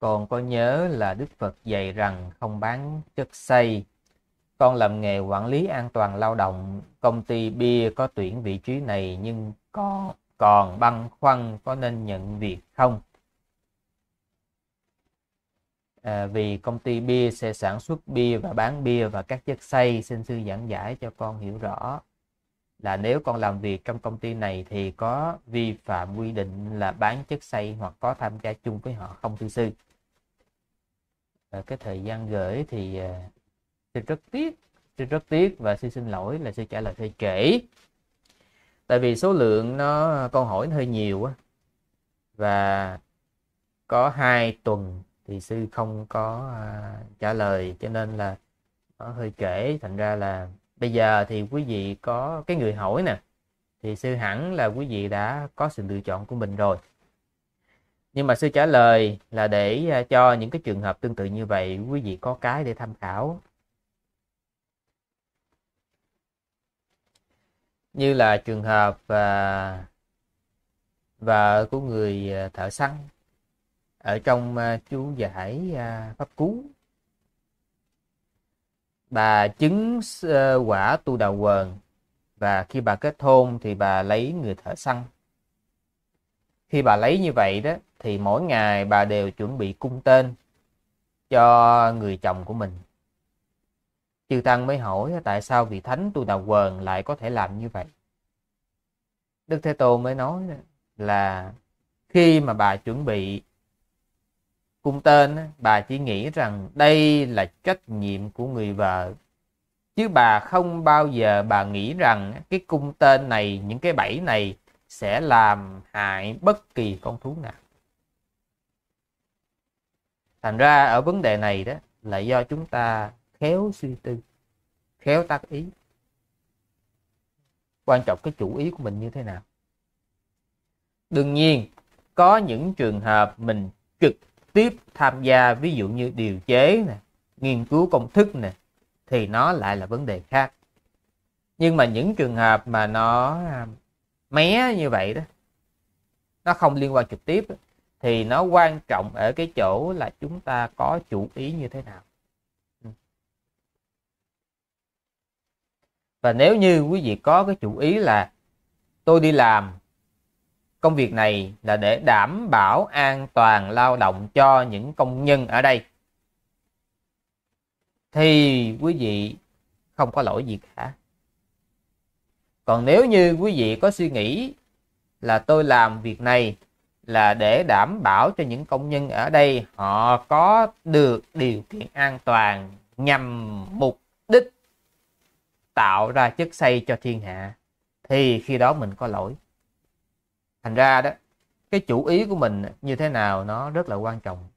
Con có nhớ là Đức Phật dạy rằng không bán chất xây. Con làm nghề quản lý an toàn lao động, công ty bia có tuyển vị trí này nhưng con còn băn khoăn có nên nhận việc không? À, vì công ty bia sẽ sản xuất bia và bán bia và các chất xây, xin sư giảng giải cho con hiểu rõ là nếu con làm việc trong công ty này thì có vi phạm quy định là bán chất xây hoặc có tham gia chung với họ không thưa sư à, cái thời gian gửi thì xin ờ, rất tiếc xin rất tiếc và xin xin lỗi là sẽ trả lời hơi trễ tại vì số lượng nó câu hỏi nó hơi nhiều quá và có hai tuần thì sư không có ờ, trả lời cho nên là nó hơi trễ thành ra là bây giờ thì quý vị có cái người hỏi nè thì sư hẳn là quý vị đã có sự lựa chọn của mình rồi nhưng mà sư trả lời là để à, cho những cái trường hợp tương tự như vậy quý vị có cái để tham khảo như là trường hợp và vợ của người à, thợ săn ở trong à, chú giải pháp cú bà chứng quả tu đào quần và khi bà kết hôn thì bà lấy người thợ săn khi bà lấy như vậy đó thì mỗi ngày bà đều chuẩn bị cung tên cho người chồng của mình chư tăng mới hỏi tại sao vị thánh tu nào Quần lại có thể làm như vậy đức thế tôn mới nói là khi mà bà chuẩn bị cung tên bà chỉ nghĩ rằng đây là trách nhiệm của người vợ chứ bà không bao giờ bà nghĩ rằng cái cung tên này những cái bẫy này sẽ làm hại bất kỳ con thú nào thành ra ở vấn đề này đó là do chúng ta khéo suy tư khéo tác ý quan trọng cái chủ ý của mình như thế nào đương nhiên có những trường hợp mình trực tiếp tham gia ví dụ như điều chế nè nghiên cứu công thức nè thì nó lại là vấn đề khác nhưng mà những trường hợp mà nó mé như vậy đó nó không liên quan trực tiếp thì nó quan trọng ở cái chỗ là chúng ta có chủ ý như thế nào ừ. và nếu như quý vị có cái chủ ý là tôi đi làm công việc này là để đảm bảo an toàn lao động cho những công nhân ở đây thì quý vị không có lỗi gì cả còn nếu như quý vị có suy nghĩ là tôi làm việc này là để đảm bảo cho những công nhân ở đây họ có được điều kiện an toàn nhằm mục đích tạo ra chất xây cho thiên hạ thì khi đó mình có lỗi thành ra đó cái chủ ý của mình như thế nào nó rất là quan trọng